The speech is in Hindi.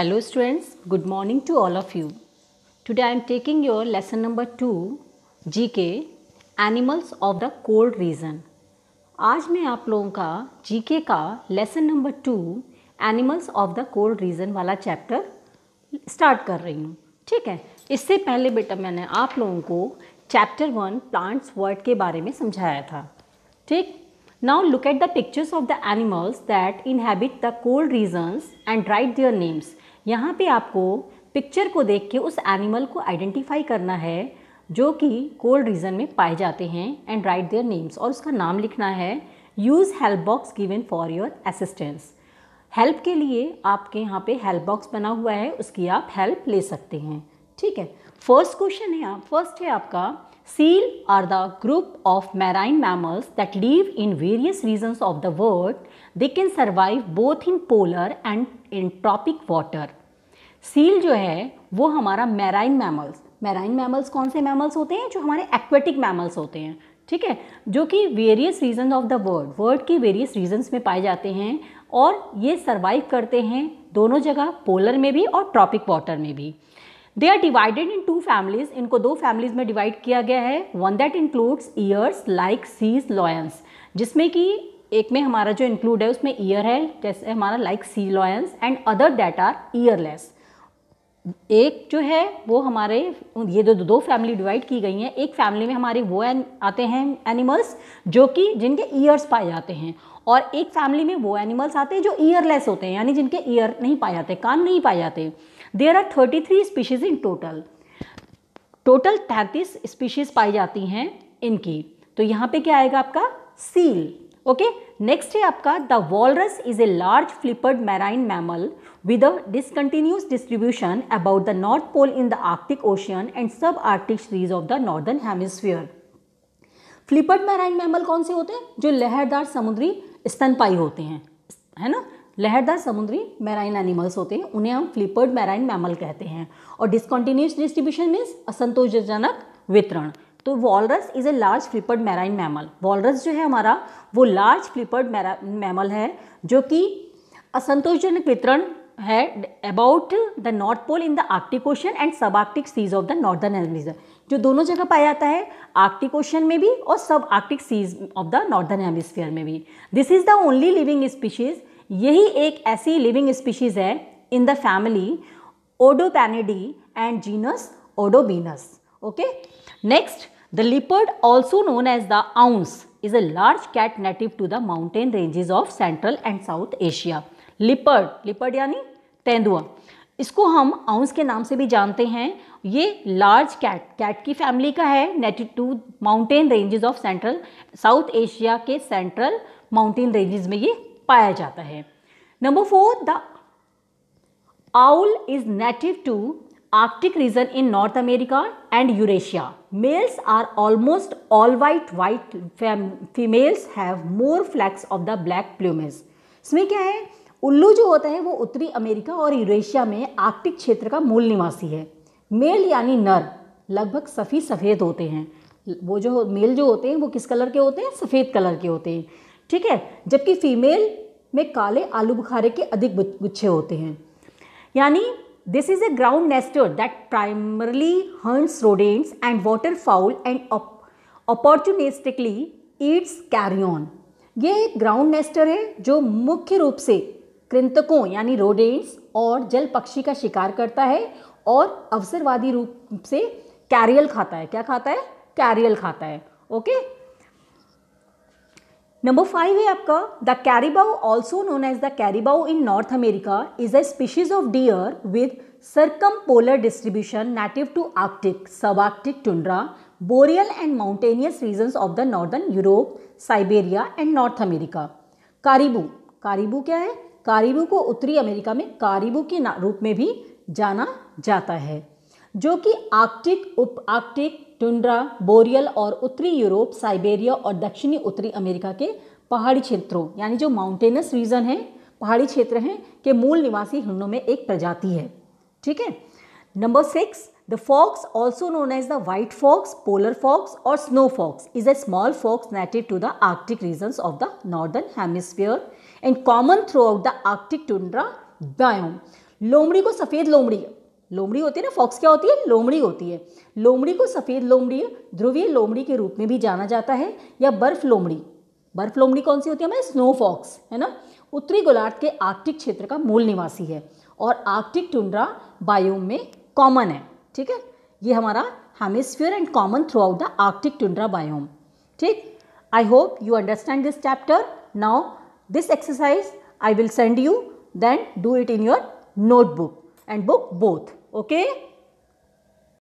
Hello students, good morning to all of you. Today I am taking your lesson number 2 GK Animals of the Cold Region. आज मैं आप लोगों का जीके का lesson number 2 animals of the cold region वाला चैप्टर स्टार्ट कर रही हूँ ठीक है इससे पहले बेटा मैंने आप लोगों को चैप्टर वन प्लांट्स वर्ड के बारे में समझाया था ठीक Now look at the pictures of the animals that inhabit the cold regions and write their names. यहाँ पे आपको पिक्चर को देख के उस एनिमल को आइडेंटिफाई करना है जो कि कोल्ड रीजन में पाए जाते हैं एंड राइट देयर नेम्स और उसका नाम लिखना है use help box given for your assistance help के लिए आपके यहाँ पे हेल्प बॉक्स बना हुआ है उसकी आप हेल्प ले सकते हैं ठीक है फर्स्ट क्वेश्चन है आप फर्स्ट है आपका Seal are the group of marine mammals that live in various regions of the world. They can survive both in polar and in tropic water. Seal जो है वो हमारा marine mammals. Marine mammals कौन से mammals होते हैं जो हमारे aquatic mammals होते हैं ठीक है जो कि various region of the world world के वेरियस रीजन्स में पाए जाते हैं और ये सर्वाइव करते हैं दोनों जगह पोलर में भी और ट्रॉपिक वाटर में भी they are divided in two families इनको दो फैमिलीज में डिवाइड किया गया है one that includes ears like seas lions जिसमें कि एक में हमारा जो इंक्लूड है उसमें ईयर है जैसे हमारा like sea lions and other that are earless एक जो है वो हमारे ये जो दो फैमिली डिवाइड की गई हैं एक फैमिली में हमारे वो एन आते हैं एनिमल्स जो कि जिनके ईयर्स पाए जाते हैं और एक फैमिली में वो एनिमल्स आते हैं जो ईयरलेस होते हैं यानी जिनके ईयर नहीं पाए जाते कान नहीं पाए जाते there are thirty three species in total total तैंतीस स्पीशीज़ पाई जाती हैं इनकी तो यहाँ पे क्या आएगा आपका सील ओके नेक्स्ट है आपका the walrus is a large flippered marine mammal with a discontinuous distribution about the North Pole in the Arctic Ocean and sub Arctic seas of the northern hemisphere flippered marine mammal कौन से होते हैं जो लहरदार समुद्री स्तनपाई होते हैं है ना लहरदार समुद्री मैराइन एनिमल्स होते हैं उन्हें हम फ्लिपर्ड मैराइन मैमल कहते हैं और डिसकॉन्टिन्यूस डिस्ट्रीब्यूशन मीन्स असंतोषजनक वितरण तो walrus is a large flippered marine mammal walrus जो है हमारा वो लार्ज फ्लिपर्ड मैमल है जो कि असंतोषजनक वितरण है about the North Pole in the Arctic Ocean and sub Arctic seas of the northern एमरीजन जो दोनों जगह पाया जाता है आर्कटिक ओशन में भी और sub Arctic seas of the northern hemisphere में भी this is the only living species यही एक ऐसी लिविंग स्पीशीज़ है in the family Odobenidae and genus Odobenus okay Next, the leopard also known as the ounce is a large cat native to the mountain ranges of Central and South Asia. Leopard, leopard यानी तेंदुआ इसको हम आउंस के नाम से भी जानते हैं ये लार्ज कैट कैट की फैमिली का है native to mountain ranges of central south Asia के सेंट्रल माउंटेन रेंजेस में ये पाया जाता है number four the owl is native to Arctic region in North America and Eurasia males are almost all white white females have more flecks of the black plumage. इसमें क्या है उल्लू जो होता है वो उत्तरी अमेरिका और यूरेशिया में आर्कटिक क्षेत्र का मूल निवासी है मेल यानी नर लगभग सफ़ी सफ़ेद होते हैं वो जो मेल जो होते हैं वो किस कलर के होते हैं सफ़ेद कलर के होते हैं ठीक है जबकि फीमेल में काले आलू बुखारे के अधिक गुच्छे होते हैं यानी This is a ground nester that primarily hunts rodents and waterfowl and op opportunistically eats carrion. ये एक ग्राउंड नेस्टर है जो मुख्य रूप से कृंतकों यानी रोडेंट्स और जल पक्षी का शिकार करता है और अवसरवादी रूप से कैरियल खाता है क्या खाता है कैरियल खाता है ओके नंबर फाइव है आपका the caribou also known as the caribou in North America is a species of deer with circumpolar distribution native to Arctic sub Arctic tundra boreal and mountainous region of the northern Europe Siberia and North America caribou caribou क्या है कारीबू को उत्तरी अमेरिका में कारीबू के रूप में भी जाना जाता है जो कि आर्कटिक उप आर्कटिक टुंड्रा बोरियल और उत्तरी यूरोप साइबेरिया और दक्षिणी उत्तरी अमेरिका के पहाड़ी क्षेत्रों यानी जो माउंटेनस रीजन है पहाड़ी क्षेत्र हैं के मूल निवासी हिरणों में एक प्रजाति है ठीक है number six the fox also known as the white fox polar fox और snow fox is a small fox native to the Arctic region of the northern hemisphere and common throughout the Arctic tundra biome लोमड़ी को सफ़ेद लोमड़ी लोमड़ी होती है ना फॉक्स क्या होती है लोमड़ी होती है लोमड़ी को सफ़ेद लोमड़ी ध्रुवीय लोमड़ी के रूप में भी जाना जाता है या बर्फ लोमड़ी बर्फ लोमड़ी कौन सी होती है हमारे स्नो फॉक्स है ना उत्तरी गोलार्ध के आर्कटिक क्षेत्र का मूल निवासी है और आर्कटिक टुंड्रा बायोम में कॉमन है ठीक है ये हमारा hemisphere and common throughout the Arctic tundra biome ठीक I hope you understand this chapter now this exercise I will send you then do it in your notebook and book both Okay?